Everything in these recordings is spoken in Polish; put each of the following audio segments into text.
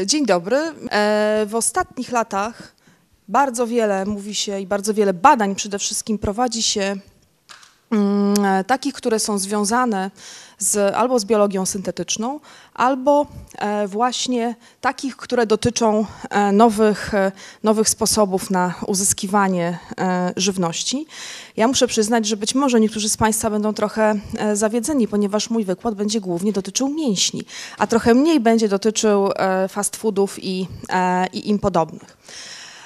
E, dzień dobry. E, w ostatnich latach bardzo wiele mówi się i bardzo wiele badań przede wszystkim prowadzi się E, takich, które są związane z, albo z biologią syntetyczną, albo e, właśnie takich, które dotyczą e, nowych, nowych sposobów na uzyskiwanie żywności. Ja muszę przyznać, że być może niektórzy z Państwa będą trochę zawiedzeni, ponieważ mój wykład będzie głównie dotyczył mięśni, a trochę mniej będzie dotyczył fast foodów i, i im podobnych.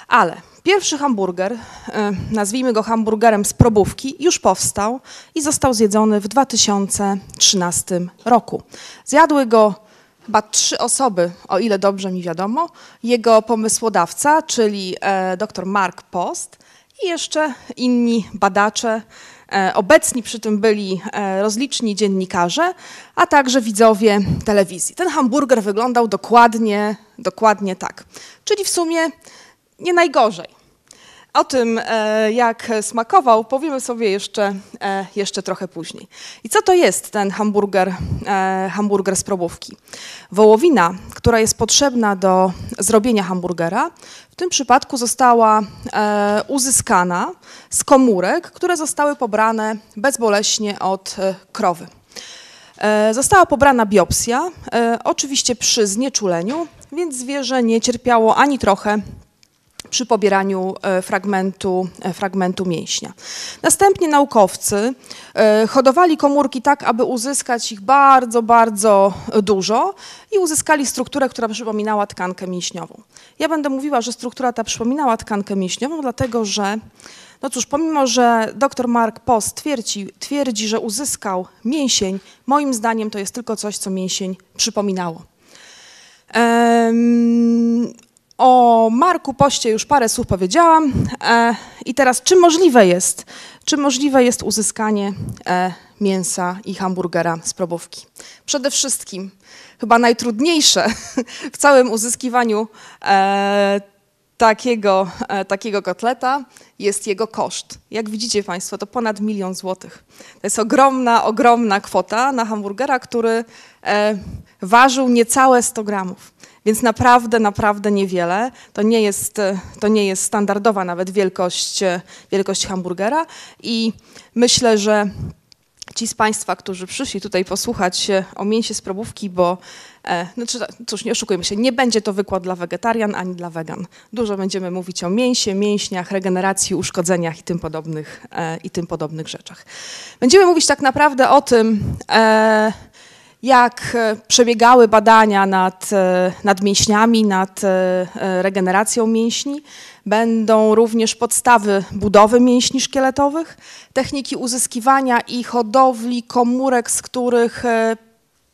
Ale Pierwszy hamburger, e, nazwijmy go hamburgerem z probówki, już powstał i został zjedzony w 2013 roku. Zjadły go chyba trzy osoby, o ile dobrze mi wiadomo, jego pomysłodawca, czyli e, dr Mark Post i jeszcze inni badacze, e, Obecni przy tym byli rozliczni dziennikarze, a także widzowie telewizji. Ten hamburger wyglądał dokładnie, dokładnie tak. Czyli w sumie nie najgorzej. O tym, e, jak smakował, powiemy sobie jeszcze, e, jeszcze trochę później. I co to jest ten hamburger, e, hamburger z probówki? Wołowina, która jest potrzebna do zrobienia hamburgera, w tym przypadku została uzyskana z komórek, które zostały pobrane bezboleśnie od krowy. Została pobrana biopsja, oczywiście przy znieczuleniu, więc zwierzę nie cierpiało ani trochę przy pobieraniu e, fragmentu, e, fragmentu mięśnia. Następnie naukowcy e, hodowali komórki tak, aby uzyskać ich bardzo, bardzo dużo i uzyskali strukturę, która przypominała tkankę mięśniową. Ja będę mówiła, że struktura ta przypominała tkankę mięśniową, dlatego że no cóż, pomimo, że dr Mark Post twierdzi, twierdzi, że uzyskał mięsień, moim zdaniem to jest tylko coś, co mięsień przypominało. O Marku Poście już parę słów powiedziałam. E, I teraz, czy możliwe jest, czy możliwe jest uzyskanie e, mięsa i hamburgera z probówki? Przede wszystkim, chyba najtrudniejsze w całym uzyskiwaniu e, takiego, takiego kotleta jest jego koszt. Jak widzicie Państwo, to ponad milion złotych. To jest ogromna, ogromna kwota na hamburgera, który ważył niecałe 100 gramów. Więc naprawdę, naprawdę niewiele. To nie jest, e, to nie jest standardowa nawet wielkość, e, wielkość hamburgera i myślę, że ci z Państwa, którzy przyszli tutaj posłuchać e, o mięsie z probówki, bo no cóż, nie oszukujmy się, nie będzie to wykład dla wegetarian ani dla wegan. Dużo będziemy mówić o mięsie, mięśniach, regeneracji, uszkodzeniach i tym podobnych, i tym podobnych rzeczach. Będziemy mówić tak naprawdę o tym, jak e, przebiegały badania nad, e, nad mięśniami, nad e, regeneracją mięśni. Będą również podstawy budowy mięśni szkieletowych, techniki uzyskiwania i hodowli komórek, z których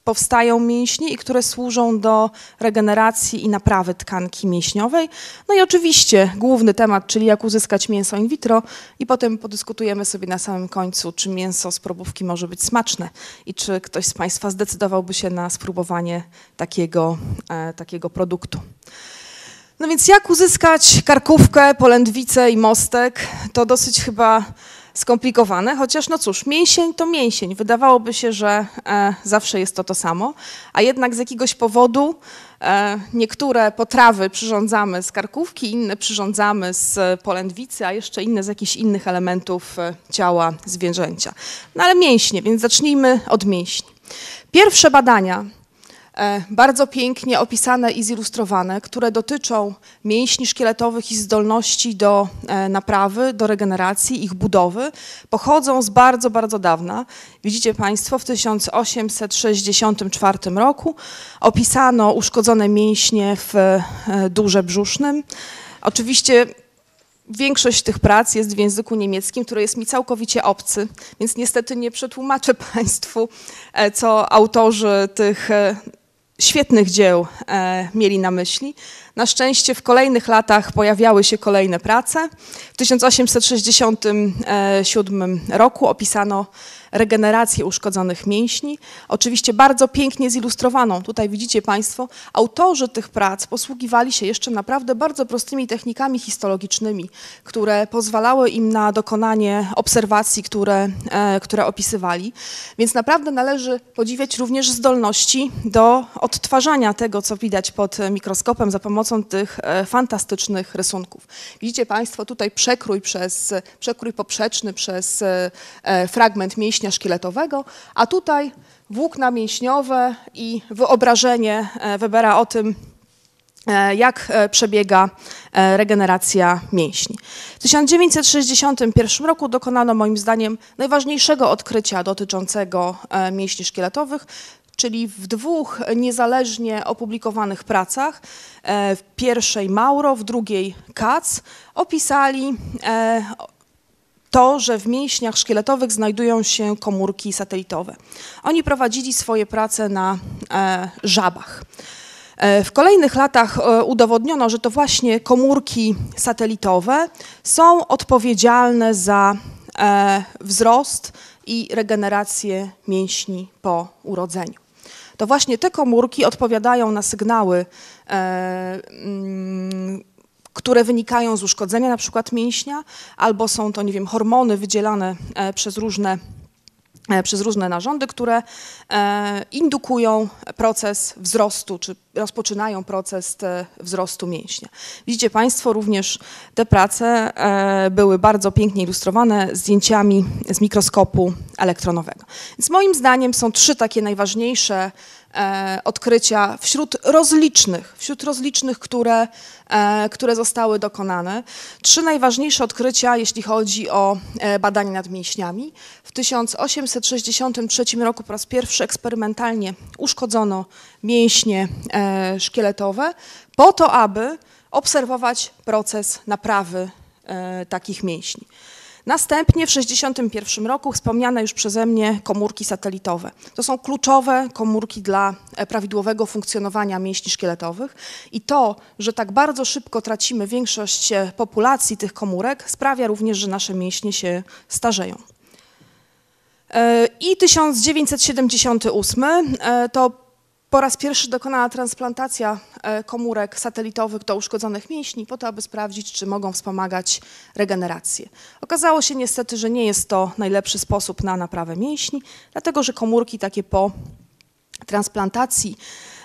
powstają mięśnie i które służą do regeneracji i naprawy tkanki mięśniowej. No i oczywiście główny temat, czyli jak uzyskać mięso in vitro i potem podyskutujemy sobie na samym końcu, czy mięso z probówki może być smaczne i czy ktoś z Państwa zdecydowałby się na spróbowanie takiego, e, takiego produktu. No więc jak uzyskać karkówkę, polędwicę i mostek? To dosyć chyba skomplikowane, chociaż no cóż, mięsień to mięsień. Wydawałoby się, że e, zawsze jest to to samo, a jednak z jakiegoś powodu e, niektóre potrawy przyrządzamy z karkówki, inne przyrządzamy z polędwicy, a jeszcze inne z jakichś innych elementów e, ciała zwierzęcia. No ale mięśnie, więc zacznijmy od mięśni. Pierwsze badania E, bardzo pięknie opisane i zilustrowane, które dotyczą mięśni szkieletowych i zdolności do e, naprawy, do regeneracji, ich budowy, pochodzą z bardzo, bardzo dawna. Widzicie Państwo, w 1864 roku opisano uszkodzone mięśnie w e, durze brzusznym. Oczywiście Większość tych prac jest w języku niemieckim, który jest mi całkowicie obcy, więc niestety nie przetłumaczę Państwu, co autorzy tych świetnych dzieł e, mieli na myśli. Na szczęście w kolejnych latach pojawiały się kolejne prace. W 1867 e, roku opisano regenerację uszkodzonych mięśni. Oczywiście bardzo pięknie zilustrowaną. Tutaj widzicie Państwo, autorzy tych prac posługiwali się jeszcze naprawdę bardzo prostymi technikami histologicznymi, które pozwalały im na dokonanie obserwacji, które, e, które opisywali. Więc naprawdę należy podziwiać również zdolności do odtwarzania tego, co widać pod mikroskopem za pomocą pomocą tych e, fantastycznych rysunków. Widzicie Państwo tutaj przekrój, przez, przekrój poprzeczny przez e, e, fragment mięśnia szkieletowego, a tutaj włókna mięśniowe i wyobrażenie Webera o tym, jak przebiega regeneracja mięśni. W 1961 roku dokonano moim zdaniem najważniejszego odkrycia dotyczącego mięśni szkieletowych, czyli w dwóch niezależnie opublikowanych pracach, e, w pierwszej Mauro, w drugiej Katz, opisali e, to, że w mięśniach szkieletowych znajdują się komórki satelitowe. Oni prowadzili swoje prace na e, żabach. W kolejnych latach udowodniono, że to właśnie komórki satelitowe są odpowiedzialne za wzrost i regenerację mięśni po urodzeniu to właśnie te komórki odpowiadają na sygnały, e, mm, które wynikają z uszkodzenia na przykład mięśnia, albo są to, nie wiem, hormony wydzielane e, przez różne E, przez różne narządy, które e, indukują proces wzrostu, czy rozpoczynają proces e, wzrostu mięśnia. Widzicie Państwo, również te prace były bardzo pięknie ilustrowane zdjęciami z mikroskopu elektronowego. Więc moim zdaniem są trzy takie najważniejsze E, odkrycia wśród rozlicznych, wśród rozlicznych, które, e, które zostały dokonane. Trzy najważniejsze odkrycia, jeśli chodzi o e, badanie nad mięśniami. W 1863 roku po raz pierwszy eksperymentalnie uszkodzono mięśnie szkieletowe po to, aby obserwować proces naprawy takich mięśni. Następnie w 1961 roku wspomniane już przeze mnie komórki satelitowe. To są kluczowe komórki dla e, prawidłowego funkcjonowania mięśni szkieletowych i to, że tak bardzo szybko tracimy większość e, populacji tych komórek sprawia również, że nasze mięśnie się starzeją. E, I 1978 to po raz pierwszy dokonana transplantacja e, komórek satelitowych do uszkodzonych mięśni po to, aby sprawdzić, czy mogą wspomagać regenerację. Okazało się niestety, że nie jest to najlepszy sposób na naprawę mięśni, dlatego że komórki takie po transplantacji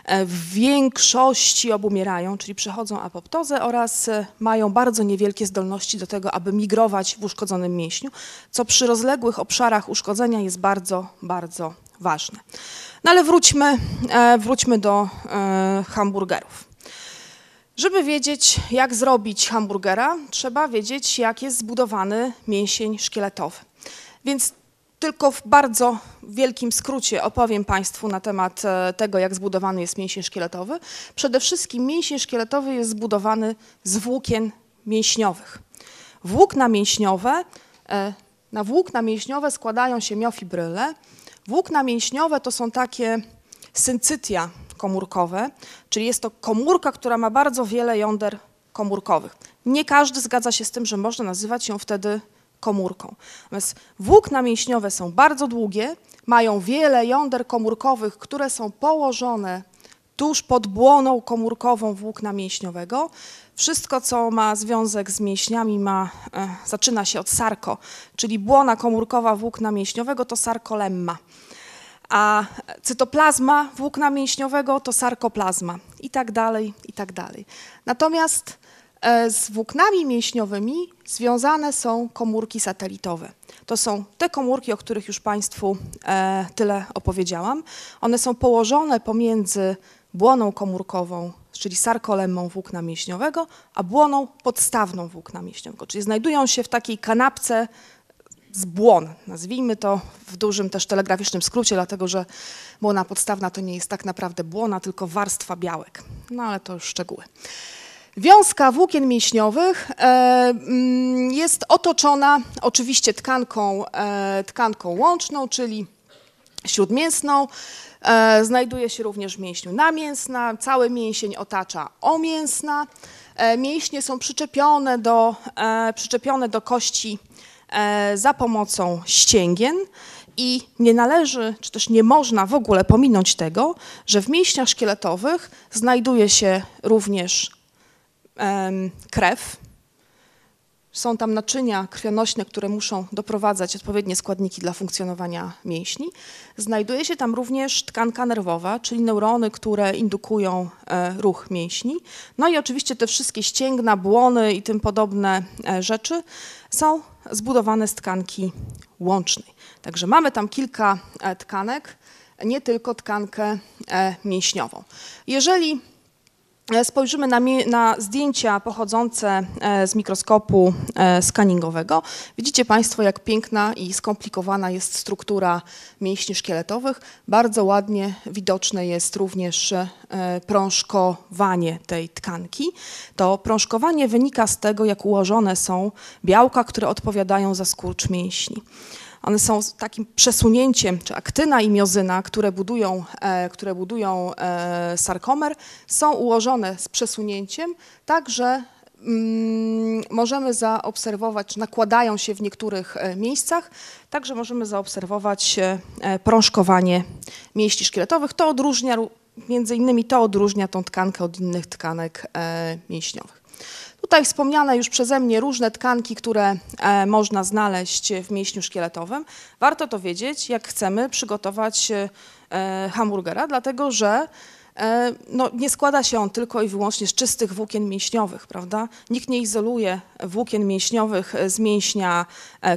e, w większości obumierają, czyli przechodzą apoptozę oraz e, mają bardzo niewielkie zdolności do tego, aby migrować w uszkodzonym mięśniu, co przy rozległych obszarach uszkodzenia jest bardzo, bardzo ważne. No ale wróćmy, e, wróćmy do e, hamburgerów. Żeby wiedzieć, jak zrobić hamburgera, trzeba wiedzieć, jak jest zbudowany mięsień szkieletowy. Więc tylko w bardzo wielkim skrócie opowiem Państwu na temat e, tego, jak zbudowany jest mięsień szkieletowy. Przede wszystkim mięsień szkieletowy jest zbudowany z włókien mięśniowych. Włókna mięśniowe, na włókna mięśniowe składają się miofibrylle, Włókna mięśniowe to są takie syncytia komórkowe, czyli jest to komórka, która ma bardzo wiele jąder komórkowych. Nie każdy zgadza się z tym, że można nazywać ją wtedy komórką. Natomiast włókna mięśniowe są bardzo długie, mają wiele jąder komórkowych, które są położone tuż pod błoną komórkową włókna mięśniowego. Wszystko, co ma związek z mięśniami, ma, e, zaczyna się od sarko, czyli błona komórkowa włókna mięśniowego to sarkolemma, a cytoplazma włókna mięśniowego to sarkoplazma i tak dalej, i tak dalej. Natomiast e, z włóknami mięśniowymi związane są komórki satelitowe. To są te komórki, o których już Państwu e, tyle opowiedziałam. One są położone pomiędzy błoną komórkową, czyli sarkolemmą włókna mięśniowego, a błoną podstawną włókna mięśniowego. Czyli znajdują się w takiej kanapce z błon, nazwijmy to w dużym też telegraficznym skrócie, dlatego że błona podstawna to nie jest tak naprawdę błona, tylko warstwa białek. No ale to już szczegóły. Wiązka włókien mięśniowych e, mm, jest otoczona oczywiście tkanką, e, tkanką łączną, czyli śródmięsną, E, znajduje się również w mięśniu namięsna, cały mięsień otacza omięsna. E, mięśnie są przyczepione do, e, przyczepione do kości za pomocą ścięgien. I nie należy, czy też nie można w ogóle pominąć tego, że w mięśniach szkieletowych znajduje się również krew, są tam naczynia krwionośne, które muszą doprowadzać odpowiednie składniki dla funkcjonowania mięśni. Znajduje się tam również tkanka nerwowa, czyli neurony, które indukują e, ruch mięśni. No i oczywiście te wszystkie ścięgna, błony i tym podobne e, rzeczy są zbudowane z tkanki łącznej. Także mamy tam kilka e, tkanek, nie tylko tkankę mięśniową. Jeżeli spojrzymy na, na, zdjęcia pochodzące e, z mikroskopu e, skaningowego, widzicie Państwo, jak piękna i skomplikowana jest struktura mięśni szkieletowych. Bardzo ładnie widoczne jest również e, prążkowanie tej tkanki. To prążkowanie wynika z tego, jak ułożone są białka, które odpowiadają za skurcz mięśni. One są takim przesunięciem, czy aktyna i miozyna, które budują, e, które budują e, sarkomer, są ułożone z przesunięciem, tak że mm, możemy zaobserwować, nakładają się w niektórych e, miejscach, także możemy zaobserwować prążkowanie mięśni szkieletowych. To odróżnia, między innymi to odróżnia tą tkankę od innych tkanek mięśniowych. Tutaj wspomniane już przeze mnie różne tkanki, które e, można znaleźć w mięśniu szkieletowym. Warto to wiedzieć, jak chcemy przygotować e, e, hamburgera, dlatego że no, nie składa się on tylko i wyłącznie z czystych włókien mięśniowych, prawda? Nikt nie izoluje włókien mięśniowych z mięśnia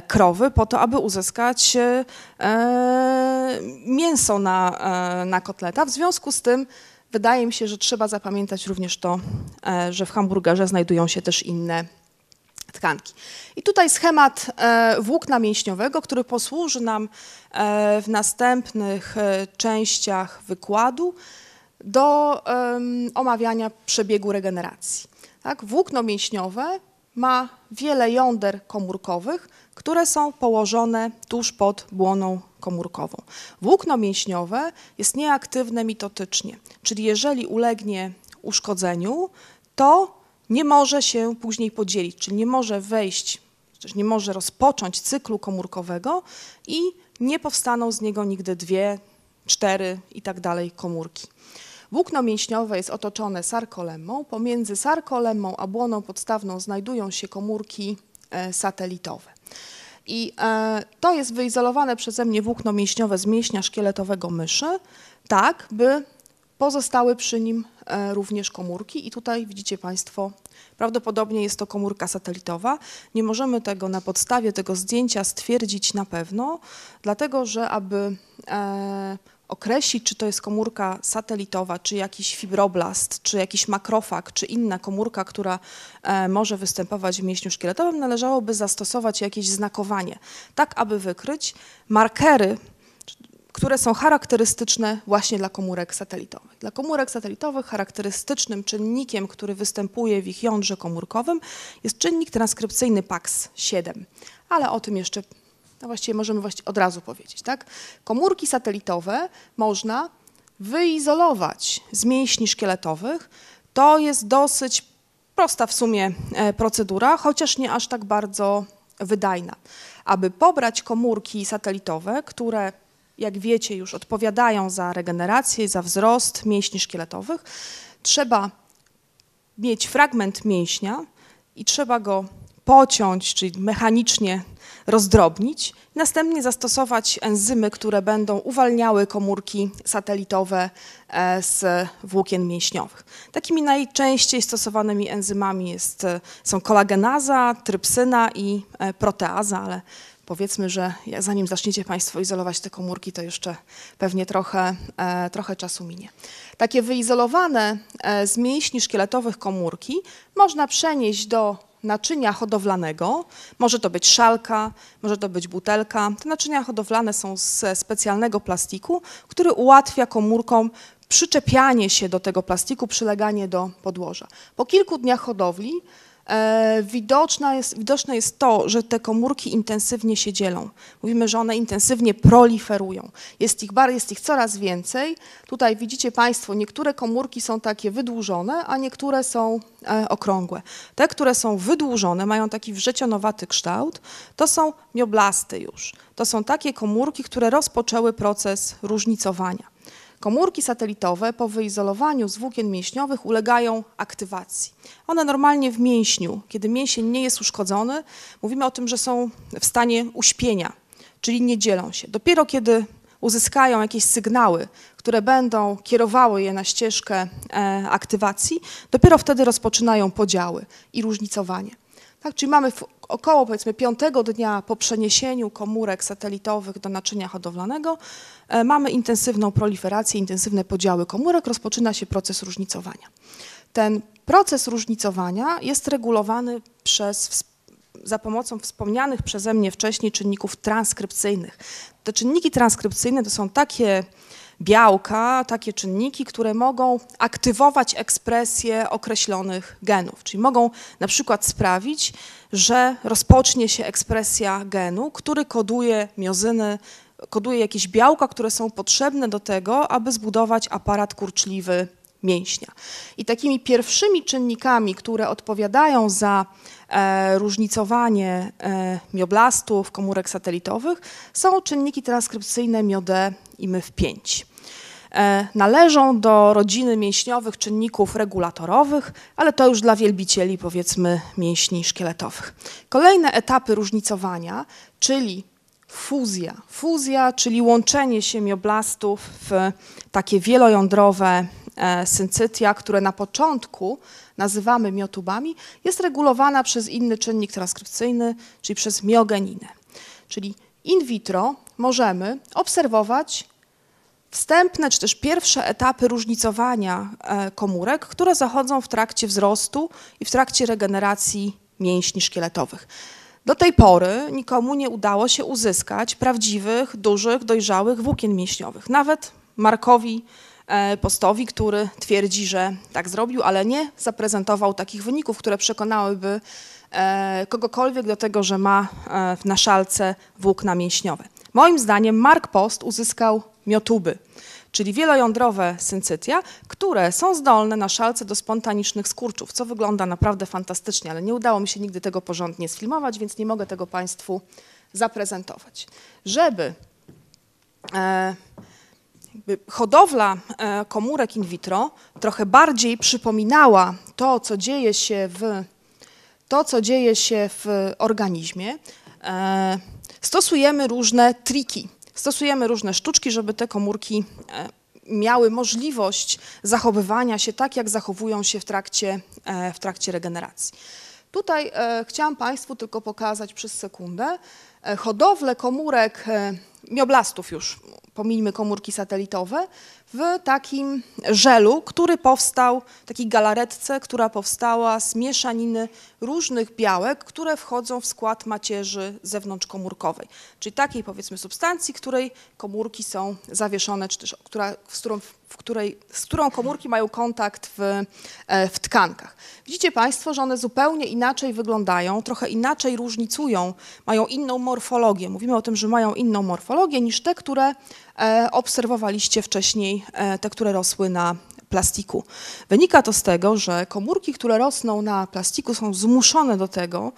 krowy po to, aby uzyskać mięso na, na kotleta. W związku z tym Wydaje mi się, że trzeba zapamiętać również to, e, że w hamburgerze znajdują się też inne tkanki. I tutaj schemat e, włókna mięśniowego, który posłuży nam e, w następnych częściach wykładu do omawiania przebiegu regeneracji. Tak? Włókno mięśniowe ma wiele jąder komórkowych, które są położone tuż pod błoną komórkową. Włókno mięśniowe jest nieaktywne mitotycznie, czyli jeżeli ulegnie uszkodzeniu, to nie może się później podzielić, czyli nie może wejść, nie może rozpocząć cyklu komórkowego i nie powstaną z niego nigdy dwie, cztery i tak dalej komórki. Włókno mięśniowe jest otoczone sarkolemą. Pomiędzy sarkolemą a błoną podstawną znajdują się komórki E, satelitowe. I e, to jest wyizolowane przeze mnie włókno mięśniowe z mięśnia szkieletowego myszy, tak by pozostały przy nim e, również komórki i tutaj widzicie Państwo, prawdopodobnie jest to komórka satelitowa. Nie możemy tego na podstawie tego zdjęcia stwierdzić na pewno, dlatego że aby określić, czy to jest komórka satelitowa, czy jakiś fibroblast, czy jakiś makrofag, czy inna komórka, która e, może występować w mięśniu szkieletowym, należałoby zastosować jakieś znakowanie, tak aby wykryć markery, które są charakterystyczne właśnie dla komórek satelitowych. Dla komórek satelitowych charakterystycznym czynnikiem, który występuje w ich jądrze komórkowym jest czynnik transkrypcyjny PAX7, ale o tym jeszcze a właściwie możemy właściwie od razu powiedzieć, tak? Komórki satelitowe można wyizolować z mięśni szkieletowych. To jest dosyć prosta w sumie e, procedura, chociaż nie aż tak bardzo wydajna. Aby pobrać komórki satelitowe, które jak wiecie już odpowiadają za regenerację, za wzrost mięśni szkieletowych, trzeba mieć fragment mięśnia i trzeba go pociąć, czyli mechanicznie rozdrobnić, następnie zastosować enzymy, które będą uwalniały komórki satelitowe e, z włókien mięśniowych. Takimi najczęściej stosowanymi enzymami jest, e, są kolagenaza, trypsyna i e, proteaza, ale powiedzmy, że zanim zaczniecie Państwo izolować te komórki, to jeszcze pewnie trochę, trochę czasu minie. Takie wyizolowane z mięśni szkieletowych komórki można przenieść do naczynia hodowlanego. Może to być szalka, może to być butelka. Te naczynia hodowlane są ze specjalnego plastiku, który ułatwia komórkom przyczepianie się do tego plastiku, przyleganie do podłoża. Po kilku dniach hodowli E, widoczna jest, widoczne jest to, że te komórki intensywnie się dzielą. Mówimy, że one intensywnie proliferują. Jest ich, bar, jest ich coraz więcej. Tutaj widzicie Państwo, niektóre komórki są takie wydłużone, a niektóre są e, okrągłe. Te, które są wydłużone, mają taki wrzecionowaty kształt, to są mioblasty już. To są takie komórki, które rozpoczęły proces różnicowania. Komórki satelitowe po wyizolowaniu z włókien mięśniowych ulegają aktywacji. One normalnie w mięśniu, kiedy mięsień nie jest uszkodzony, mówimy o tym, że są w stanie uśpienia, czyli nie dzielą się. Dopiero kiedy uzyskają jakieś sygnały, które będą kierowały je na ścieżkę e, aktywacji, dopiero wtedy rozpoczynają podziały i różnicowanie. Tak, czyli mamy około powiedzmy piątego dnia po przeniesieniu komórek satelitowych do naczynia hodowlanego e, mamy intensywną proliferację, intensywne podziały komórek, rozpoczyna się proces różnicowania. Ten proces różnicowania jest regulowany przez, za pomocą wspomnianych przeze mnie wcześniej czynników transkrypcyjnych. Te czynniki transkrypcyjne to są takie białka, takie czynniki, które mogą aktywować ekspresję określonych genów, czyli mogą na przykład sprawić, że rozpocznie się ekspresja genu, który koduje miozyny, koduje jakieś białka, które są potrzebne do tego, aby zbudować aparat kurczliwy mięśnia. I takimi pierwszymi czynnikami, które odpowiadają za e, różnicowanie e, mioblastów, komórek satelitowych, są czynniki transkrypcyjne MioD i MYF5 e, należą do rodziny mięśniowych czynników regulatorowych, ale to już dla wielbicieli powiedzmy mięśni szkieletowych. Kolejne etapy różnicowania, czyli fuzja. Fuzja, czyli łączenie się mioblastów w takie wielojądrowe E, syncytia, które na początku nazywamy miotubami, jest regulowana przez inny czynnik transkrypcyjny, czyli przez miogeninę. Czyli in vitro możemy obserwować wstępne czy też pierwsze etapy różnicowania e, komórek, które zachodzą w trakcie wzrostu i w trakcie regeneracji mięśni szkieletowych. Do tej pory nikomu nie udało się uzyskać prawdziwych, dużych, dojrzałych włókien mięśniowych. Nawet Markowi E, postowi, który twierdzi, że tak zrobił, ale nie zaprezentował takich wyników, które przekonałyby e, kogokolwiek do tego, że ma e, na szalce włókna mięśniowe. Moim zdaniem Mark Post uzyskał miotuby, czyli wielojądrowe syncytia, które są zdolne na szalce do spontanicznych skurczów, co wygląda naprawdę fantastycznie, ale nie udało mi się nigdy tego porządnie sfilmować, więc nie mogę tego Państwu zaprezentować. Żeby... E, hodowla e, komórek in vitro trochę bardziej przypominała to, co dzieje się w, to, co dzieje się w organizmie, e, stosujemy różne triki, stosujemy różne sztuczki, żeby te komórki e, miały możliwość zachowywania się tak, jak zachowują się w trakcie, w trakcie regeneracji. Tutaj chciałam Państwu tylko pokazać przez sekundę hodowlę komórek mioblastów już, pomijmy komórki satelitowe, w takim żelu, który powstał, takiej galaretce, która powstała z mieszaniny różnych białek, które wchodzą w skład macierzy zewnątrzkomórkowej, czyli takiej powiedzmy substancji, której komórki są zawieszone, czy też która, z, którą, w której, z którą komórki mają kontakt w, e, w tkankach. Widzicie Państwo, że one zupełnie inaczej wyglądają, trochę inaczej różnicują, mają inną morfologię. Mówimy o tym, że mają inną morfologię, niż te, które e, obserwowaliście wcześniej, e, te, które rosły na plastiku. Wynika to z tego, że komórki, które rosną na plastiku, są zmuszone do tego,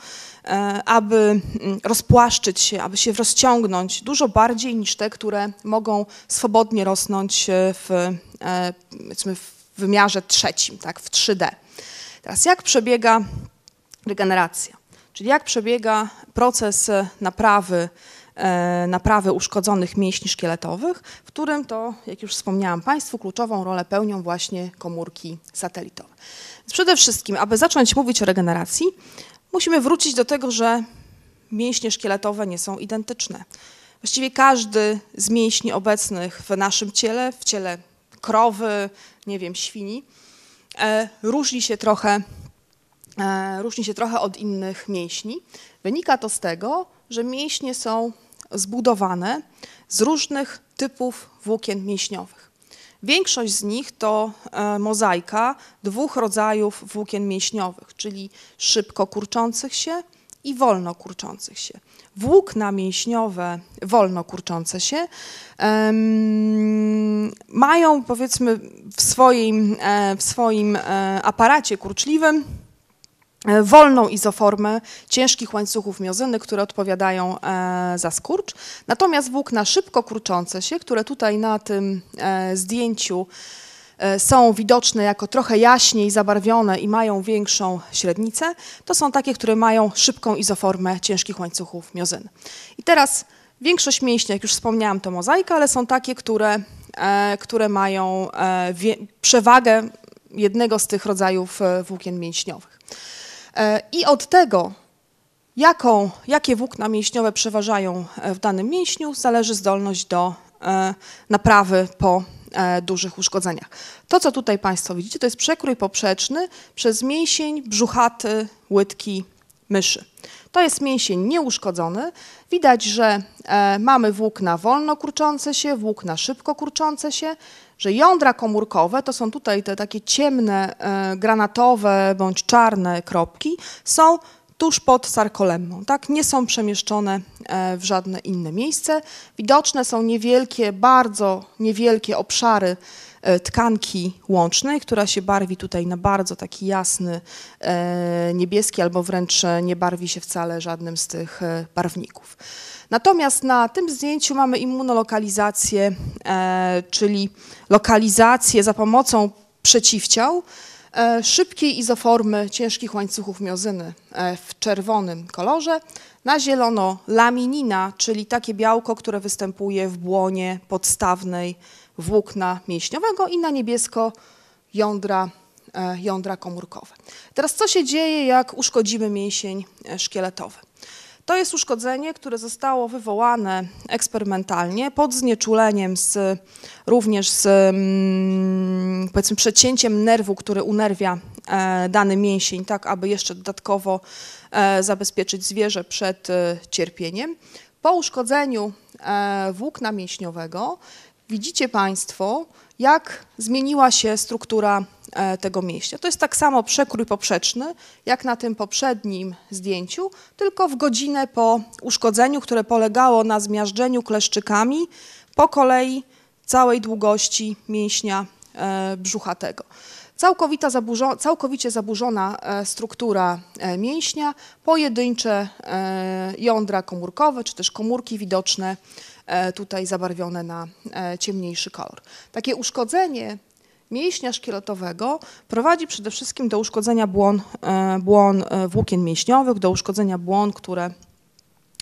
e, aby mm, rozpłaszczyć się, aby się rozciągnąć dużo bardziej niż te, które mogą swobodnie rosnąć w, w wymiarze trzecim, tak, w 3D. Teraz jak przebiega regeneracja? Czyli jak przebiega proces naprawy E, naprawy uszkodzonych mięśni szkieletowych, w którym to, jak już wspomniałam Państwu, kluczową rolę pełnią właśnie komórki satelitowe. przede wszystkim, aby zacząć mówić o regeneracji, musimy wrócić do tego, że mięśnie szkieletowe nie są identyczne. Właściwie każdy z mięśni obecnych w naszym ciele, w ciele krowy, nie wiem, świni, e, różni się trochę, e, różni się trochę od innych mięśni. Wynika to z tego, że mięśnie są zbudowane z różnych typów włókien mięśniowych. Większość z nich to e, mozaika dwóch rodzajów włókien mięśniowych, czyli szybko kurczących się i wolno kurczących się. Włókna mięśniowe wolno kurczące się mają powiedzmy w swoim, e, w swoim e, aparacie kurczliwym E, wolną izoformę ciężkich łańcuchów miozyny, które odpowiadają e, za skurcz. Natomiast włókna szybko kurczące się, które tutaj na tym e, zdjęciu są widoczne jako trochę jaśniej zabarwione i mają większą średnicę, to są takie, które mają szybką izoformę ciężkich łańcuchów miozyny. I teraz większość mięśni, jak już wspomniałam, to mozaika, ale są takie, które, które mają przewagę jednego z tych rodzajów włókien mięśniowych. E, I od tego, jaką, jakie włókna mięśniowe przeważają e, w danym mięśniu, zależy zdolność do e, naprawy po dużych uszkodzeniach. To, co tutaj Państwo widzicie, to jest przekrój poprzeczny przez mięsień brzuchaty łydki myszy. To jest mięsień nieuszkodzony. Widać, że mamy włókna wolno kurczące się, włókna szybko kurczące się że jądra komórkowe, to są tutaj te takie ciemne, e, granatowe bądź czarne kropki, są tuż pod sarkolemną, tak? Nie są przemieszczone e, w żadne inne miejsce. Widoczne są niewielkie, bardzo niewielkie obszary e, tkanki łącznej, która się barwi tutaj na bardzo taki jasny niebieski albo wręcz nie barwi się wcale żadnym z tych barwników. Natomiast na tym zdjęciu mamy immunolokalizację, e, czyli lokalizację za pomocą przeciwciał e, szybkiej izoformy ciężkich łańcuchów miozyny e, w czerwonym kolorze, na zielono laminina, czyli takie białko, które występuje w błonie podstawnej włókna mięśniowego i na niebiesko jądra, jądra komórkowe. Teraz co się dzieje, jak uszkodzimy mięsień szkieletowy? To jest uszkodzenie, które zostało wywołane eksperymentalnie pod znieczuleniem z, również z mm, powiedzmy przecięciem nerwu, który unerwia e, dany mięsień, tak aby jeszcze dodatkowo e, zabezpieczyć zwierzę przed e, cierpieniem. Po uszkodzeniu włókna mięśniowego widzicie Państwo, jak zmieniła się struktura E, tego mięśnia. To jest tak samo przekrój poprzeczny, jak na tym poprzednim zdjęciu, tylko w godzinę po uszkodzeniu, które polegało na zmiażdżeniu kleszczykami po kolei całej długości mięśnia e, brzuchatego. Całkowita zaburzo całkowicie zaburzona e, struktura mięśnia, pojedyncze jądra komórkowe czy też komórki widoczne tutaj zabarwione na ciemniejszy kolor. Takie uszkodzenie mięśnia szkieletowego prowadzi przede wszystkim do uszkodzenia błon, e, błon e, włókien mięśniowych, do uszkodzenia błon, które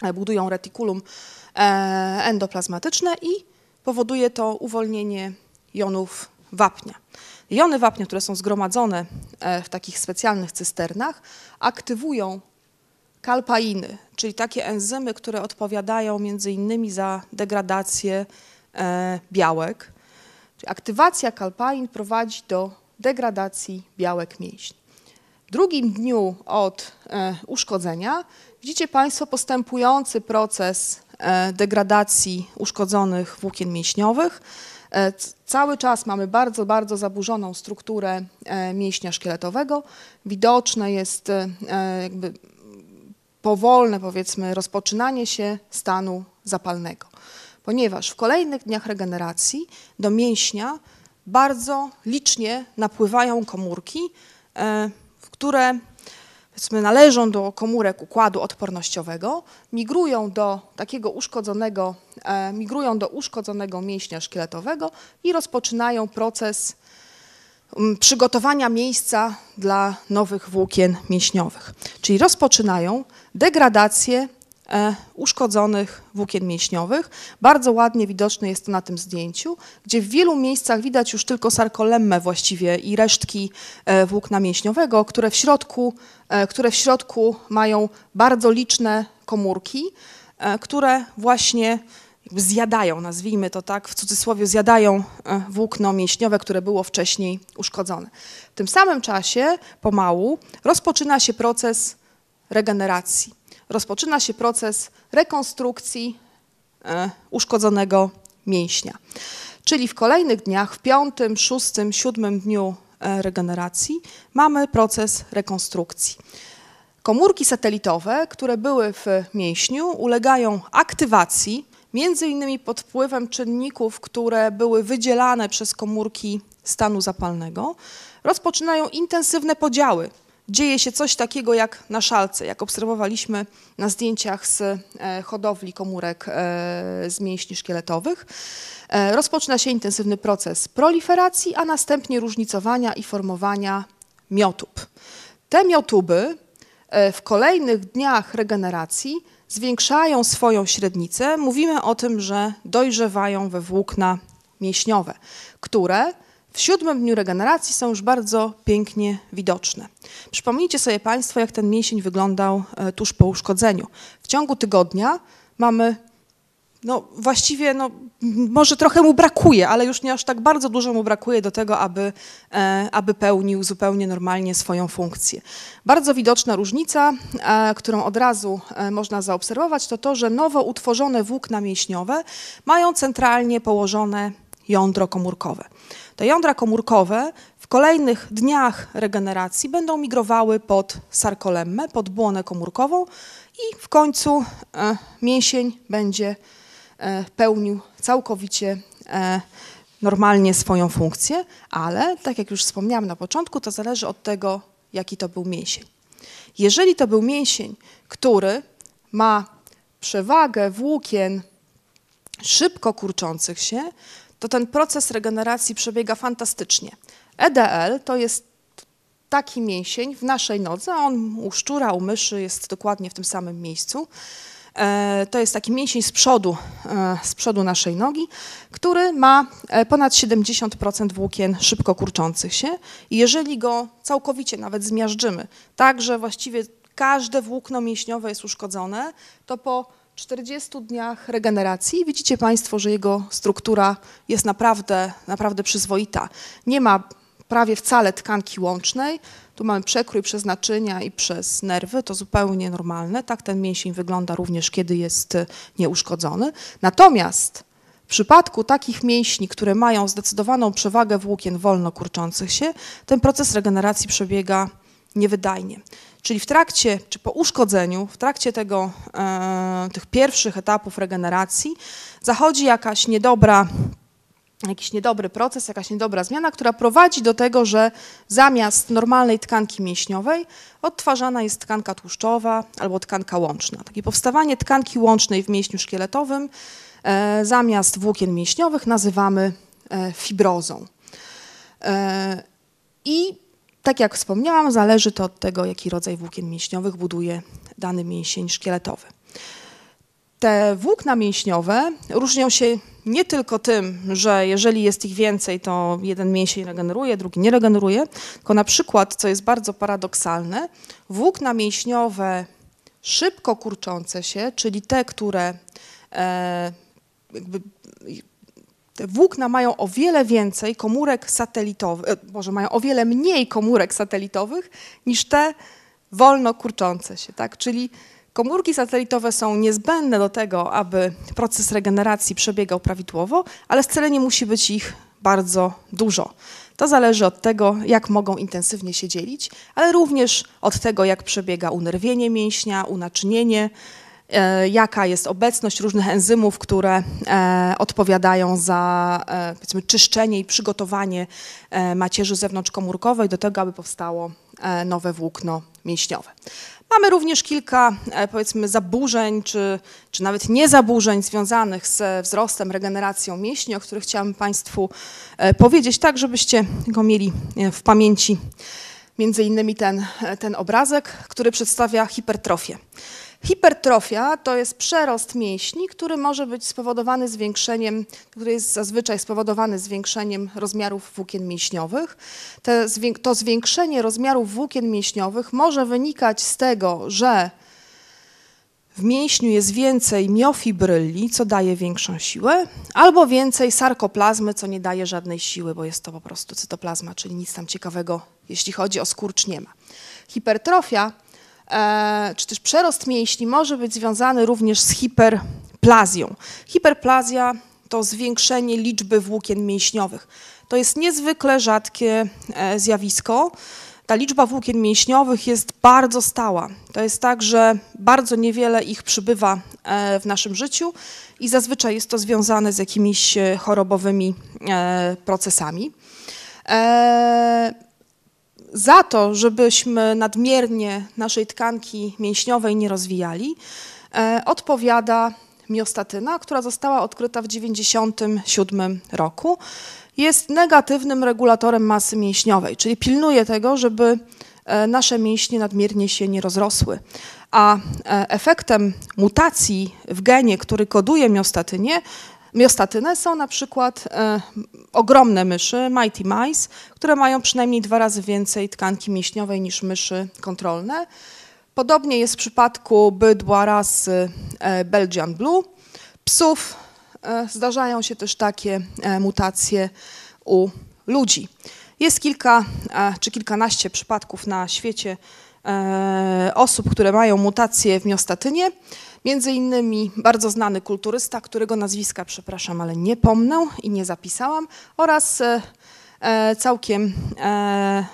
e, budują retikulum endoplasmatyczne i powoduje to uwolnienie jonów wapnia. Jony wapnia, które są zgromadzone w takich specjalnych cysternach, aktywują kalpainy, czyli takie enzymy, które odpowiadają między innymi za degradację białek, Czyli aktywacja kalpain prowadzi do degradacji białek mięśni. W drugim dniu od e, uszkodzenia widzicie Państwo postępujący proces e, degradacji uszkodzonych włókien mięśniowych. E, cały czas mamy bardzo, bardzo zaburzoną strukturę e, mięśnia szkieletowego. Widoczne jest e, jakby powolne, powiedzmy, rozpoczynanie się stanu zapalnego ponieważ w kolejnych dniach regeneracji do mięśnia bardzo licznie napływają komórki, e, które powiedzmy, należą do komórek układu odpornościowego, migrują do takiego uszkodzonego, e, migrują do uszkodzonego mięśnia szkieletowego i rozpoczynają proces przygotowania miejsca dla nowych włókien mięśniowych. Czyli rozpoczynają degradację E, uszkodzonych włókien mięśniowych. Bardzo ładnie widoczne jest to na tym zdjęciu, gdzie w wielu miejscach widać już tylko sarkolemmę właściwie i resztki e, włókna mięśniowego, które w środku, e, które w środku mają bardzo liczne komórki, które właśnie zjadają, nazwijmy to tak, w cudzysłowie zjadają włókno mięśniowe, które było wcześniej uszkodzone. W tym samym czasie pomału rozpoczyna się proces regeneracji rozpoczyna się proces rekonstrukcji e, uszkodzonego mięśnia. Czyli w kolejnych dniach, w piątym, szóstym, siódmym dniu e, regeneracji, mamy proces rekonstrukcji. Komórki satelitowe, które były w mięśniu, ulegają aktywacji, między innymi pod wpływem czynników, które były wydzielane przez komórki stanu zapalnego. Rozpoczynają intensywne podziały dzieje się coś takiego jak na szalce, jak obserwowaliśmy na zdjęciach z e, hodowli komórek e, z mięśni szkieletowych. E, rozpoczyna się intensywny proces proliferacji, a następnie różnicowania i formowania miotub. Te miotuby w kolejnych dniach regeneracji zwiększają swoją średnicę. Mówimy o tym, że dojrzewają we włókna mięśniowe, które w siódmym dniu regeneracji są już bardzo pięknie widoczne. Przypomnijcie sobie Państwo, jak ten mięsień wyglądał e, tuż po uszkodzeniu. W ciągu tygodnia mamy, no właściwie, no, może trochę mu brakuje, ale już nie aż tak bardzo dużo mu brakuje do tego, aby, e, aby pełnił zupełnie normalnie swoją funkcję. Bardzo widoczna różnica, e, którą od razu można zaobserwować, to to, że nowo utworzone włókna mięśniowe mają centralnie położone jądro komórkowe. Te jądra komórkowe w kolejnych dniach regeneracji będą migrowały pod sarkolemmę, pod błonę komórkową i w końcu e, mięsień będzie e, pełnił całkowicie e, normalnie swoją funkcję, ale tak jak już wspomniałam na początku, to zależy od tego, jaki to był mięsień. Jeżeli to był mięsień, który ma przewagę włókien szybko kurczących się, to ten proces regeneracji przebiega fantastycznie. EDL to jest taki mięsień w naszej nodze, a on u szczura, u myszy jest dokładnie w tym samym miejscu. E, to jest taki mięsień z przodu, e, z przodu naszej nogi, który ma e, ponad 70% włókien szybko kurczących się. I jeżeli go całkowicie nawet zmiażdżymy, tak że właściwie każde włókno mięśniowe jest uszkodzone, to po 40 dniach regeneracji widzicie Państwo, że jego struktura jest naprawdę, naprawdę przyzwoita. Nie ma prawie wcale tkanki łącznej. Tu mamy przekrój przez naczynia i przez nerwy, to zupełnie normalne. Tak ten mięsień wygląda również, kiedy jest e, nieuszkodzony. Natomiast w przypadku takich mięśni, które mają zdecydowaną przewagę włókien wolno kurczących się, ten proces regeneracji przebiega niewydajnie. Czyli w trakcie, czy po uszkodzeniu, w trakcie tego, e, tych pierwszych etapów regeneracji zachodzi jakaś niedobra, jakiś niedobry proces, jakaś niedobra zmiana, która prowadzi do tego, że zamiast normalnej tkanki mięśniowej odtwarzana jest tkanka tłuszczowa albo tkanka łączna. Takie powstawanie tkanki łącznej w mięśniu szkieletowym e, zamiast włókien mięśniowych nazywamy e, fibrozą. I tak jak wspomniałam, zależy to od tego, jaki rodzaj włókien mięśniowych buduje dany mięsień szkieletowy. Te włókna mięśniowe różnią się nie tylko tym, że jeżeli jest ich więcej, to jeden mięsień regeneruje, drugi nie regeneruje, tylko na przykład, co jest bardzo paradoksalne, włókna mięśniowe szybko kurczące się, czyli te, które e, jakby te włókna mają o wiele więcej komórek satelitowych, może e, mają o wiele mniej komórek satelitowych niż te wolno kurczące się, tak? Czyli komórki satelitowe są niezbędne do tego, aby proces regeneracji przebiegał prawidłowo, ale nie musi być ich bardzo dużo. To zależy od tego, jak mogą intensywnie się dzielić, ale również od tego, jak przebiega unerwienie mięśnia, unaczynienie, E, jaka jest obecność różnych enzymów, które e, odpowiadają za e, powiedzmy, czyszczenie i przygotowanie macierzy zewnątrzkomórkowej do tego, aby powstało nowe włókno mięśniowe. Mamy również kilka powiedzmy zaburzeń, czy, czy nawet niezaburzeń związanych z wzrostem, regeneracją mięśni, o których chciałam Państwu powiedzieć, tak żebyście go mieli w pamięci. Między innymi ten, ten obrazek, który przedstawia hipertrofię. Hipertrofia to jest przerost mięśni, który może być spowodowany zwiększeniem, który jest zazwyczaj spowodowany zwiększeniem rozmiarów włókien mięśniowych. to zwiększenie rozmiarów włókien mięśniowych może wynikać z tego, że w mięśniu jest więcej miofibryli, co daje większą siłę, albo więcej sarkoplazmy, co nie daje żadnej siły, bo jest to po prostu cytoplazma, czyli nic tam ciekawego, jeśli chodzi o skurcz nie ma. Hipertrofia E, czy też przerost mięśni może być związany również z hiperplazją. Hiperplazja to zwiększenie liczby włókien mięśniowych. To jest niezwykle rzadkie e, zjawisko. Ta liczba włókien mięśniowych jest bardzo stała. To jest tak, że bardzo niewiele ich przybywa e, w naszym życiu i zazwyczaj jest to związane z jakimiś chorobowymi procesami za to, żebyśmy nadmiernie naszej tkanki mięśniowej nie rozwijali, e, odpowiada miostatyna, która została odkryta w 1997 roku. Jest negatywnym regulatorem masy mięśniowej, czyli pilnuje tego, żeby e, nasze mięśnie nadmiernie się nie rozrosły. A e, efektem mutacji w genie, który koduje miostatynię, Miostatynę są na przykład e, ogromne myszy, mighty mice, które mają przynajmniej dwa razy więcej tkanki mięśniowej niż myszy kontrolne. Podobnie jest w przypadku bydła rasy e, Belgian Blue. Psów e, zdarzają się też takie e, mutacje u ludzi. Jest kilka e, czy kilkanaście przypadków na świecie e, osób, które mają mutacje w miostatynie. Między innymi bardzo znany kulturysta, którego nazwiska, przepraszam, ale nie pomnę i nie zapisałam, oraz e, e, całkiem e,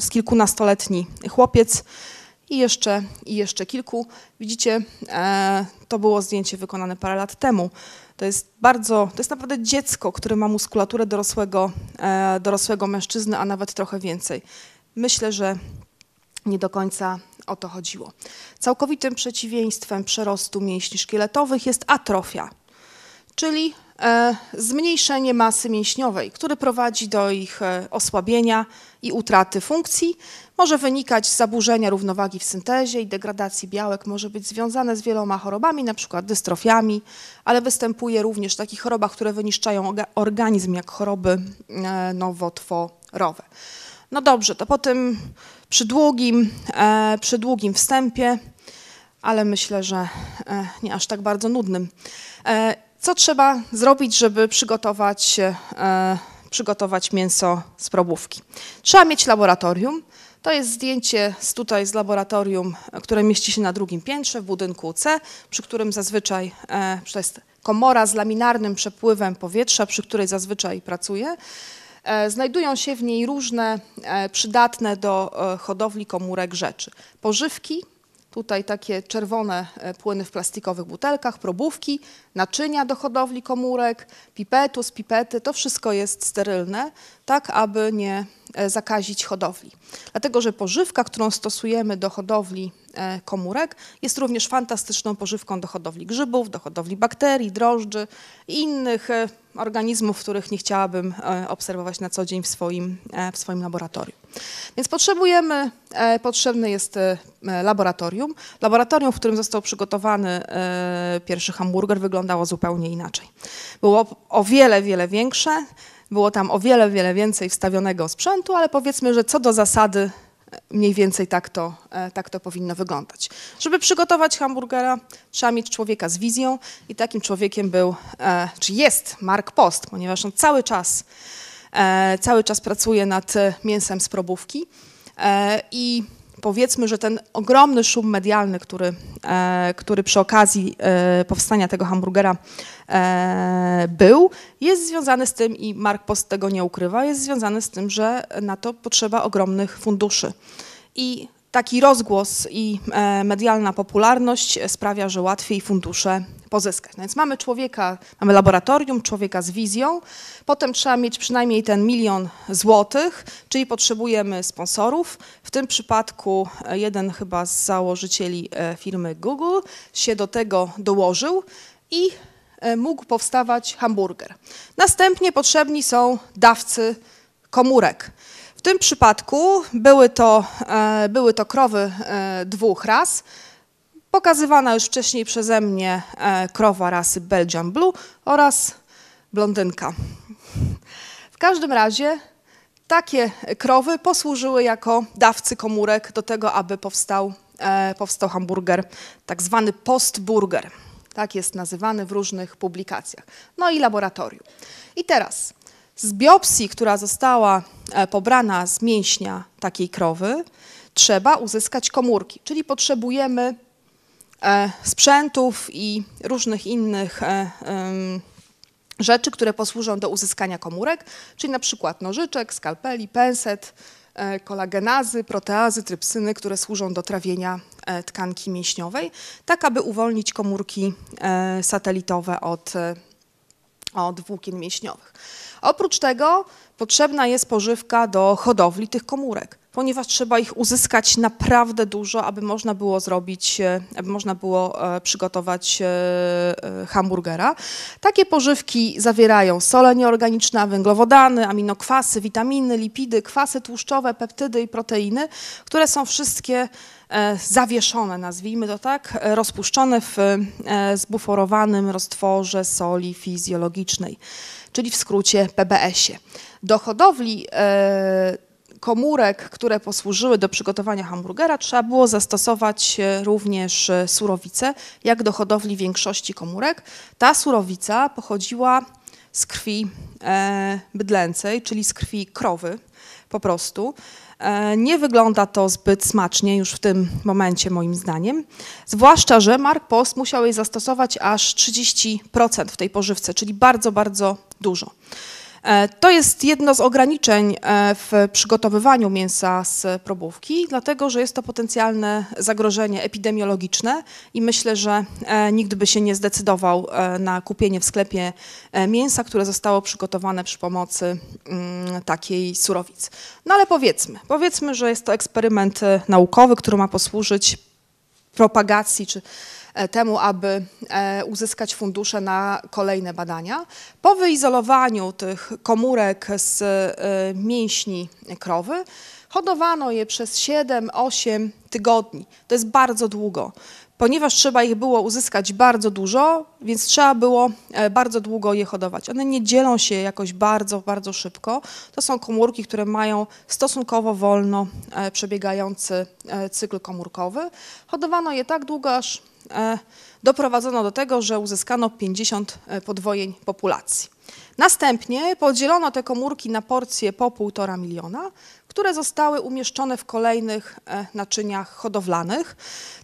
z kilkunastoletni chłopiec i jeszcze, i jeszcze kilku. Widzicie, to było zdjęcie wykonane parę lat temu. To jest bardzo, to jest naprawdę dziecko, które ma muskulaturę dorosłego, dorosłego mężczyzny, a nawet trochę więcej. Myślę, że nie do końca o to chodziło. Całkowitym przeciwieństwem przerostu mięśni szkieletowych jest atrofia, czyli e, zmniejszenie masy mięśniowej, które prowadzi do ich e, osłabienia i utraty funkcji. Może wynikać z zaburzenia równowagi w syntezie i degradacji białek, może być związane z wieloma chorobami, np. dystrofiami, ale występuje również w takich chorobach, które wyniszczają organizm, jak choroby e, nowotworowe. No dobrze, to po tym przy długim, e, przy długim wstępie, ale myślę, że e, nie aż tak bardzo nudnym. E, co trzeba zrobić, żeby przygotować, przygotować mięso z probówki? Trzeba mieć laboratorium. To jest zdjęcie z tutaj z laboratorium, które mieści się na drugim piętrze w budynku C, przy którym zazwyczaj to jest komora z laminarnym przepływem powietrza, przy której zazwyczaj pracuję. E, znajdują się w niej różne e, przydatne do e, hodowli komórek rzeczy. Pożywki, tutaj takie czerwone płyny w plastikowych butelkach, probówki, naczynia do hodowli komórek, pipetus, pipety, to wszystko jest sterylne, tak aby nie E, zakazić hodowli. Dlatego, że pożywka, którą stosujemy do hodowli e, komórek, jest również fantastyczną pożywką do hodowli grzybów, do hodowli bakterii, drożdży i innych e, organizmów, których nie chciałabym obserwować na co dzień w swoim, w swoim laboratorium. Więc potrzebujemy, potrzebne jest laboratorium. Laboratorium, w którym został przygotowany pierwszy hamburger, wyglądało zupełnie inaczej. Było o wiele, wiele większe było tam o wiele, wiele więcej wstawionego sprzętu, ale powiedzmy, że co do zasady e, mniej więcej tak to, e, tak to powinno wyglądać. Żeby przygotować hamburgera, trzeba mieć człowieka z wizją i takim człowiekiem był, e, czy jest Mark Post, ponieważ on cały czas, cały czas pracuje nad mięsem z probówki i powiedzmy, że ten ogromny szum medialny, który, e, który przy okazji e, powstania tego hamburgera e, był, jest związany z tym, i Mark Post tego nie ukrywa, jest związany z tym, że na to potrzeba ogromnych funduszy. I Taki rozgłos i e, medialna popularność sprawia, że łatwiej fundusze pozyskać. No więc mamy człowieka, mamy laboratorium, człowieka z wizją, potem trzeba mieć przynajmniej ten milion złotych, czyli potrzebujemy sponsorów. W tym przypadku e, jeden chyba z założycieli e, firmy Google się do tego dołożył i mógł powstawać hamburger. Następnie potrzebni są dawcy komórek tym przypadku były to, e, były to krowy e, dwóch ras. Pokazywana już wcześniej przeze mnie e, krowa rasy Belgian Blue oraz blondynka. W każdym razie takie krowy posłużyły jako dawcy komórek do tego, aby powstał, powstał hamburger, tak zwany postburger. Tak jest nazywany w różnych publikacjach. No i laboratorium. I teraz z biopsji, która została e, pobrana z mięśnia takiej krowy, trzeba uzyskać komórki, czyli potrzebujemy e, sprzętów i różnych innych e, rzeczy, które posłużą do uzyskania komórek, czyli na przykład nożyczek, skalpeli, penset, kolagenazy, proteazy, trypsyny, które służą do trawienia tkanki mięśniowej, tak aby uwolnić komórki satelitowe od od włókien mięśniowych. Oprócz tego potrzebna jest pożywka do hodowli tych komórek, ponieważ trzeba ich uzyskać naprawdę dużo, aby można było zrobić, e, aby można było e, przygotować e, hamburgera. Takie pożywki zawierają sole nieorganiczne, węglowodany, aminokwasy, witaminy, lipidy, kwasy tłuszczowe, peptydy i proteiny, które są wszystkie E, zawieszone, nazwijmy to tak, e, rozpuszczone w e, zbuforowanym roztworze soli fizjologicznej, czyli w skrócie PBS-ie. Do hodowli komórek, które posłużyły do przygotowania hamburgera, trzeba było zastosować również surowicę, jak do hodowli większości komórek. Ta surowica pochodziła z krwi bydlęcej, czyli z krwi krowy po prostu. E, nie wygląda to zbyt smacznie już w tym momencie, moim zdaniem. Zwłaszcza, że Mark Post musiał jej zastosować aż 30% w tej pożywce, czyli bardzo, bardzo dużo. E, to jest jedno z ograniczeń e, w przygotowywaniu mięsa z probówki, dlatego że jest to potencjalne zagrożenie epidemiologiczne i myślę, że e, nikt by się nie zdecydował na kupienie w sklepie mięsa, które zostało przygotowane przy pomocy mm, takiej surowic. No ale powiedzmy, powiedzmy, że jest to eksperyment naukowy, który ma posłużyć propagacji czy E, temu, aby e, uzyskać fundusze na kolejne badania. Po wyizolowaniu tych komórek z e, mięśni krowy, hodowano je przez 7-8 tygodni. To jest bardzo długo. Ponieważ trzeba ich było uzyskać bardzo dużo, więc trzeba było bardzo długo je hodować. One nie dzielą się jakoś bardzo, bardzo szybko. To są komórki, które mają stosunkowo wolno przebiegający cykl komórkowy. Hodowano je tak długo, aż E, doprowadzono do tego, że uzyskano 50 e, podwojeń populacji. Następnie podzielono te komórki na porcje po półtora miliona, które zostały umieszczone w kolejnych e, naczyniach hodowlanych.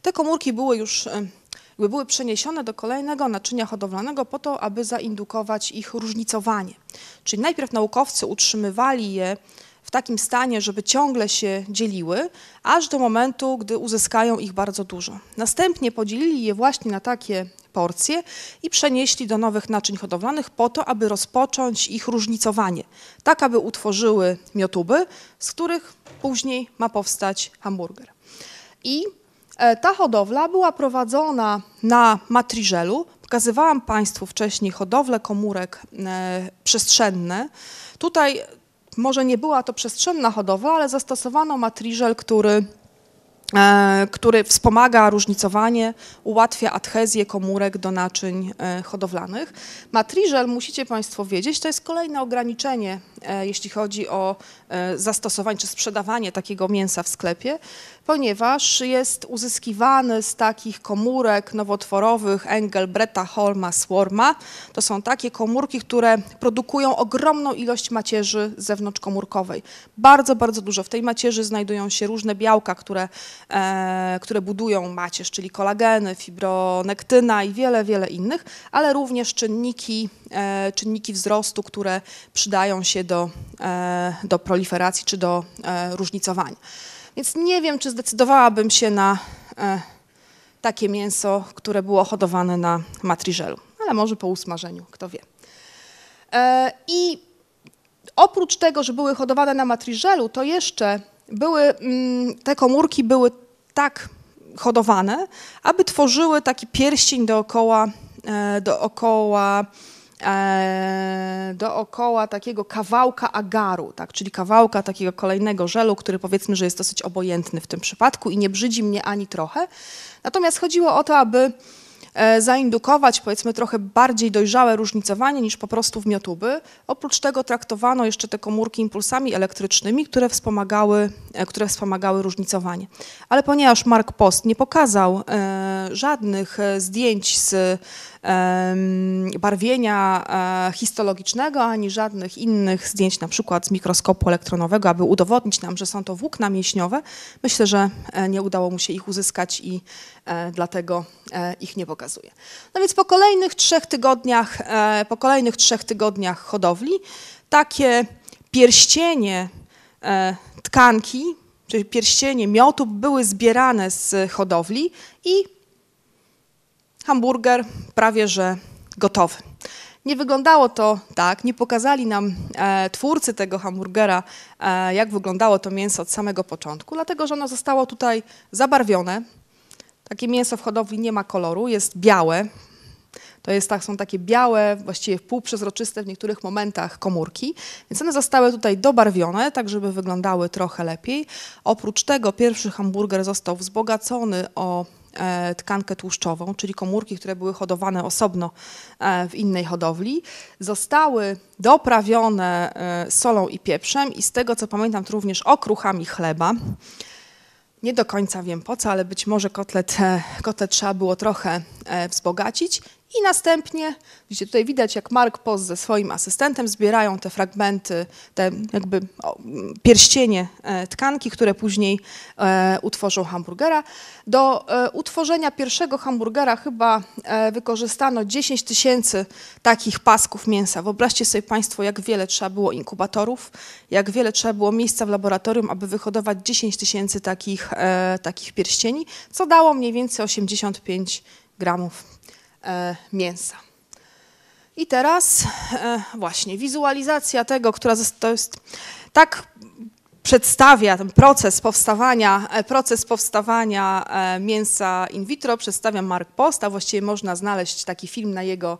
Te komórki były już były przeniesione do kolejnego naczynia hodowlanego po to, aby zaindukować ich różnicowanie. Czyli najpierw naukowcy utrzymywali je takim stanie, żeby ciągle się dzieliły, aż do momentu, gdy uzyskają ich bardzo dużo. Następnie podzielili je właśnie na takie porcje i przenieśli do nowych naczyń hodowlanych po to, aby rozpocząć ich różnicowanie, tak aby utworzyły miotuby, z których później ma powstać hamburger. I e, ta hodowla była prowadzona na matriżelu. Pokazywałam Państwu wcześniej hodowlę komórek e, przestrzenne. Tutaj może nie była to przestrzenna hodowla, ale zastosowano matriżel, który, e, który wspomaga różnicowanie, ułatwia adhezję komórek do naczyń e, hodowlanych. Matriżel, musicie Państwo wiedzieć, to jest kolejne ograniczenie, e, jeśli chodzi o E, zastosowań czy sprzedawanie takiego mięsa w sklepie, ponieważ jest uzyskiwany z takich komórek nowotworowych Engelbreta, Holma, Swarma. To są takie komórki, które produkują ogromną ilość macierzy zewnątrzkomórkowej. Bardzo, bardzo dużo. W tej macierzy znajdują się różne białka, które, e, które budują macierz, czyli kolageny, fibronektyna i wiele, wiele innych, ale również czynniki, e, czynniki wzrostu, które przydają się do, e, do proliferacji proliferacji czy do e, różnicowania. Więc nie wiem, czy zdecydowałabym się na e, takie mięso, które było hodowane na matriżelu, ale może po usmażeniu, kto wie. E, I oprócz tego, że były hodowane na matriżelu, to jeszcze były, mm, te komórki były tak hodowane, aby tworzyły taki pierścień dookoła, dookoła E, dookoła takiego kawałka agaru, tak, czyli kawałka takiego kolejnego żelu, który powiedzmy, że jest dosyć obojętny w tym przypadku i nie brzydzi mnie ani trochę. Natomiast chodziło o to, aby e, zaindukować powiedzmy trochę bardziej dojrzałe różnicowanie niż po prostu w miotuby. Oprócz tego traktowano jeszcze te komórki impulsami elektrycznymi, które wspomagały, e, które wspomagały różnicowanie. Ale ponieważ Mark Post nie pokazał żadnych zdjęć z barwienia e, histologicznego, ani żadnych innych zdjęć, na przykład z mikroskopu elektronowego, aby udowodnić nam, że są to włókna mięśniowe. Myślę, że e, nie udało mu się ich uzyskać i e, dlatego ich nie pokazuje. No więc po kolejnych trzech tygodniach, po kolejnych trzech tygodniach hodowli takie pierścienie tkanki, czyli pierścienie miotów były zbierane z hodowli i hamburger prawie że gotowy. Nie wyglądało to tak, nie pokazali nam e, twórcy tego hamburgera, e, jak wyglądało to mięso od samego początku, dlatego że ono zostało tutaj zabarwione. Takie mięso w hodowli nie ma koloru, jest białe. To jest, tak, są takie białe, właściwie półprzezroczyste w niektórych momentach komórki, więc one zostały tutaj dobarwione, tak żeby wyglądały trochę lepiej. Oprócz tego pierwszy hamburger został wzbogacony o E, tkankę tłuszczową, czyli komórki, które były hodowane osobno e, w innej hodowli, zostały doprawione e, solą i pieprzem i z tego co pamiętam również okruchami chleba. Nie do końca wiem po co, ale być może kotlet, kotlet trzeba było trochę wzbogacić i następnie, widzicie, tutaj widać, jak Mark Post ze swoim asystentem zbierają te fragmenty, te jakby pierścienie e, tkanki, które później e, utworzą hamburgera. Do e, utworzenia pierwszego hamburgera chyba wykorzystano 10 tysięcy takich pasków mięsa. Wyobraźcie sobie Państwo, jak wiele trzeba było inkubatorów, jak wiele trzeba było miejsca w laboratorium, aby wyhodować 10 tysięcy takich, takich pierścieni, co dało mniej więcej 85 gramów E, mięsa. I teraz e, właśnie wizualizacja tego, która to jest tak przedstawia ten proces powstawania, e, proces powstawania mięsa in vitro, przedstawia Mark Post, a właściwie można znaleźć taki film na jego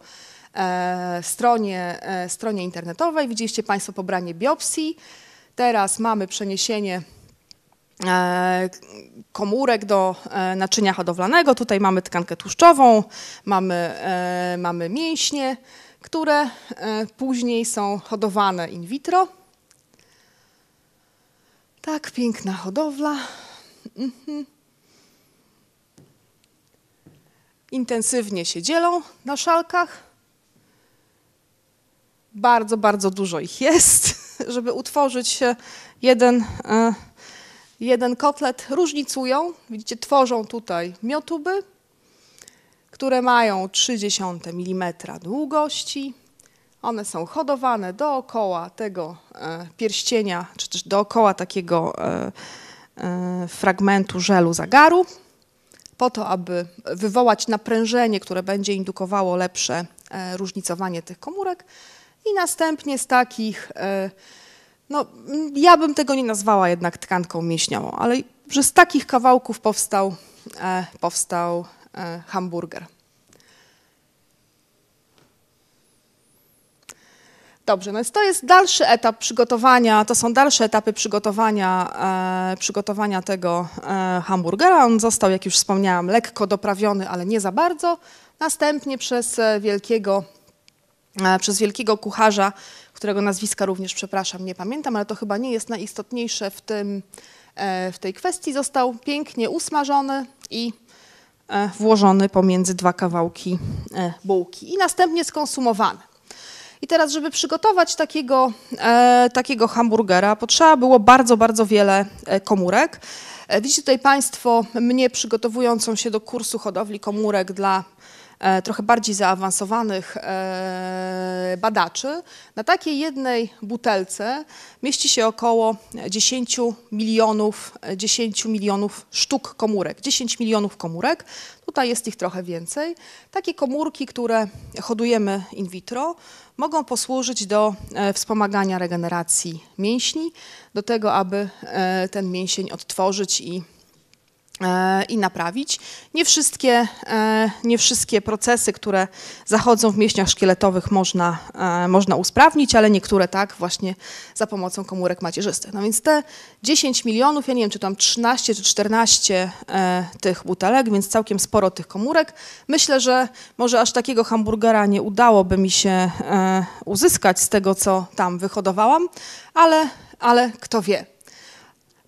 stronie, stronie internetowej. Widzieliście Państwo pobranie biopsji. Teraz mamy przeniesienie E, komórek do e, naczynia hodowlanego. Tutaj mamy tkankę tłuszczową, mamy, e, mamy mięśnie, które później są hodowane in vitro. Tak, piękna hodowla. Mhm. Intensywnie się dzielą na szalkach. Bardzo, bardzo dużo ich jest, żeby utworzyć jeden. Y jeden kotlet różnicują. Widzicie, tworzą tutaj miotuby, które mają 30 mm długości. One są hodowane dookoła tego e, pierścienia, czy też dookoła takiego e, e, fragmentu żelu zagaru, po to, aby wywołać naprężenie, które będzie indukowało lepsze różnicowanie tych komórek. I następnie z takich no, ja bym tego nie nazwała jednak tkanką mięśniową, ale że z takich kawałków powstał, e, powstał e, hamburger. Dobrze, no więc to jest dalszy etap przygotowania, to są dalsze etapy przygotowania, e, przygotowania tego e, hamburgera. On został, jak już wspomniałam, lekko doprawiony, ale nie za bardzo. Następnie przez e, wielkiego, e, przez wielkiego kucharza którego nazwiska również, przepraszam, nie pamiętam, ale to chyba nie jest najistotniejsze w, tym, e, w tej kwestii, został pięknie usmażony i e, włożony pomiędzy dwa kawałki e, bułki i następnie skonsumowany. I teraz, żeby przygotować takiego, takiego hamburgera, potrzeba było bardzo, bardzo wiele komórek. Widzicie tutaj Państwo mnie przygotowującą się do kursu hodowli komórek dla E, trochę bardziej zaawansowanych e, badaczy, na takiej jednej butelce mieści się około 10 milionów, 10 e, milionów sztuk komórek, 10 milionów komórek. Tutaj jest ich trochę więcej. Takie komórki, które hodujemy in vitro, mogą posłużyć do wspomagania regeneracji mięśni, do tego, aby ten mięsień odtworzyć i E, i naprawić. Nie wszystkie, e, nie wszystkie procesy, które zachodzą w mięśniach szkieletowych można, e, można usprawnić, ale niektóre tak właśnie za pomocą komórek macierzystych. No więc te 10 milionów, ja nie wiem czy tam 13 czy 14 tych butelek, więc całkiem sporo tych komórek. Myślę, że może aż takiego hamburgera nie udałoby mi się uzyskać z tego, co tam wyhodowałam, ale, ale kto wie.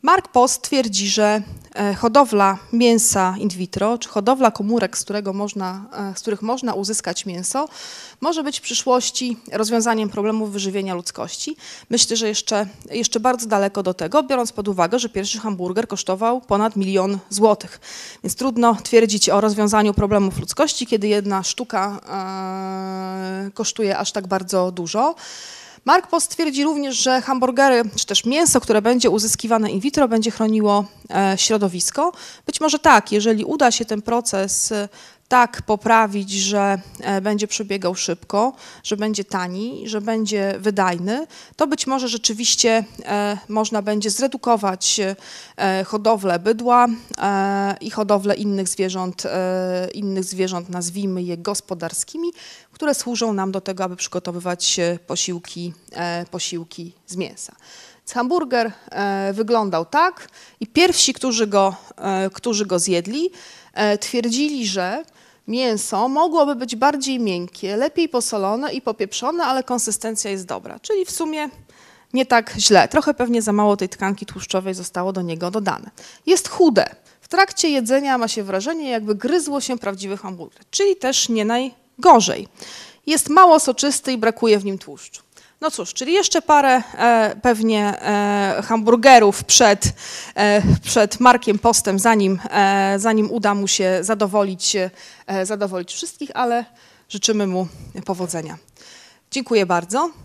Mark Post twierdzi, że e, hodowla mięsa in vitro, czy hodowla komórek, z, można, e, z których można uzyskać mięso, może być w przyszłości rozwiązaniem problemów wyżywienia ludzkości. Myślę, że jeszcze, jeszcze bardzo daleko do tego, biorąc pod uwagę, że pierwszy hamburger kosztował ponad milion złotych. Więc trudno twierdzić o rozwiązaniu problemów ludzkości, kiedy jedna sztuka e, kosztuje aż tak bardzo dużo. Mark Post twierdzi również, że hamburgery czy też mięso, które będzie uzyskiwane in vitro, będzie chroniło e, środowisko. Być może tak, jeżeli uda się ten proces tak poprawić, że e, będzie przebiegał szybko, że będzie tani, że będzie wydajny, to być może rzeczywiście e, można będzie zredukować e, hodowlę bydła i hodowlę innych zwierząt, innych zwierząt nazwijmy je gospodarskimi, które służą nam do tego, aby przygotowywać posiłki, posiłki z mięsa. Hamburger wyglądał tak i pierwsi, którzy go, którzy go zjedli, twierdzili, że mięso mogłoby być bardziej miękkie, lepiej posolone i popieprzone, ale konsystencja jest dobra. Czyli w sumie nie tak źle. Trochę pewnie za mało tej tkanki tłuszczowej zostało do niego dodane. Jest chude. W trakcie jedzenia ma się wrażenie, jakby gryzło się prawdziwy hamburger, czyli też nie najgorzej. Jest mało soczysty i brakuje w nim tłuszczu. No cóż, czyli jeszcze parę e, pewnie e, hamburgerów przed, e, przed Markiem Postem, zanim, e, zanim uda mu się zadowolić, e, zadowolić wszystkich, ale życzymy mu powodzenia. Dziękuję bardzo.